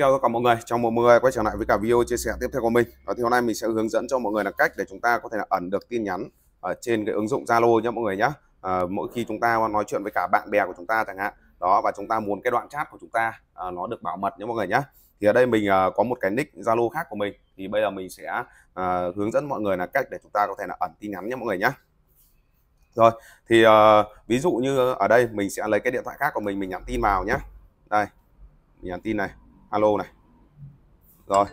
chào tất cả mọi người, chào mừng mọi người quay trở lại với cả video chia sẻ tiếp theo của mình. và thì hôm nay mình sẽ hướng dẫn cho mọi người là cách để chúng ta có thể là ẩn được tin nhắn ở trên cái ứng dụng Zalo nhé mọi người nhé. À, ờ, mỗi khi chúng ta nói chuyện với cả bạn bè của chúng ta chẳng hạn, đó và chúng ta muốn cái đoạn chat của chúng ta à, nó được bảo mật nhé mọi người nhé. Thì ở đây mình à, có một cái nick Zalo khác của mình, thì bây giờ mình sẽ à, hướng dẫn mọi người là cách để chúng ta có thể là ẩn tin nhắn nhé mọi người nhé. Rồi, thì à, ví dụ như ở đây mình sẽ lấy cái điện thoại khác của mình mình nhắn tin vào nhé. Đây, mình nhắn tin này alo này rồi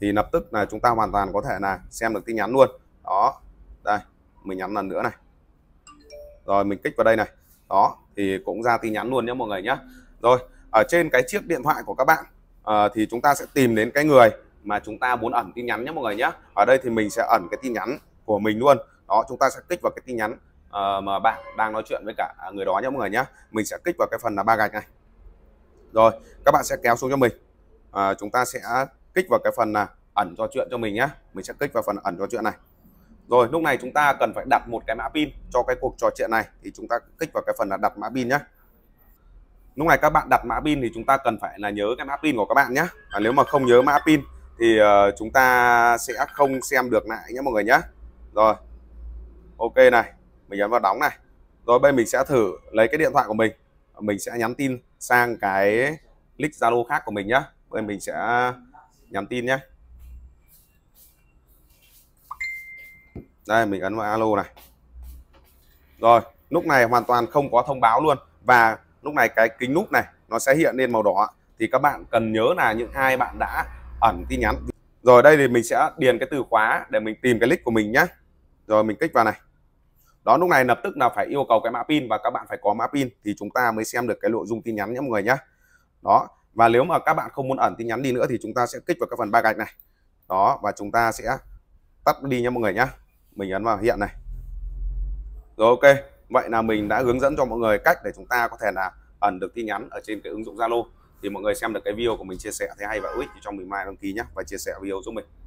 thì lập tức là chúng ta hoàn toàn có thể là xem được tin nhắn luôn đó đây mình nhắn lần nữa này rồi mình kích vào đây này đó thì cũng ra tin nhắn luôn nhé mọi người nhé rồi ở trên cái chiếc điện thoại của các bạn à, thì chúng ta sẽ tìm đến cái người mà chúng ta muốn ẩn tin nhắn nhé mọi người nhé ở đây thì mình sẽ ẩn cái tin nhắn của mình luôn đó chúng ta sẽ kích vào cái tin nhắn uh, mà bạn đang nói chuyện với cả người đó nhé mọi người nhé mình sẽ kích vào cái phần là ba gạch này rồi các bạn sẽ kéo xuống cho mình à, chúng ta sẽ kích vào cái phần là ẩn trò chuyện cho mình nhé mình sẽ kích vào phần ẩn trò chuyện này rồi lúc này chúng ta cần phải đặt một cái mã pin cho cái cuộc trò chuyện này thì chúng ta kích vào cái phần là đặt mã pin nhé lúc này các bạn đặt mã pin thì chúng ta cần phải là nhớ cái mã pin của các bạn nhé à, nếu mà không nhớ mã pin thì uh, chúng ta sẽ không xem được lại nhé mọi người nhé rồi ok này mình nhấn vào đóng này rồi bây mình sẽ thử lấy cái điện thoại của mình mình sẽ nhắn tin sang cái link zalo khác của mình nhé bên mình sẽ nhắn tin nhé đây mình ấn vào alo này rồi lúc này hoàn toàn không có thông báo luôn và lúc này cái kính nút này nó sẽ hiện lên màu đỏ thì các bạn cần nhớ là những ai bạn đã ẩn tin nhắn rồi đây thì mình sẽ điền cái từ khóa để mình tìm cái link của mình nhé rồi mình kích vào này đó lúc này lập tức là phải yêu cầu cái mã pin và các bạn phải có mã pin thì chúng ta mới xem được cái nội dung tin nhắn nhé mọi người nhé đó và nếu mà các bạn không muốn ẩn tin nhắn đi nữa thì chúng ta sẽ kích vào cái phần ba gạch này đó và chúng ta sẽ tắt đi nha mọi người nhé mình ấn vào hiện này rồi ok vậy là mình đã hướng dẫn cho mọi người cách để chúng ta có thể là ẩn được tin nhắn ở trên cái ứng dụng Zalo thì mọi người xem được cái video của mình chia sẻ thấy hay và hữu ích thì cho mình mai đăng ký nhé và chia sẻ video giúp mình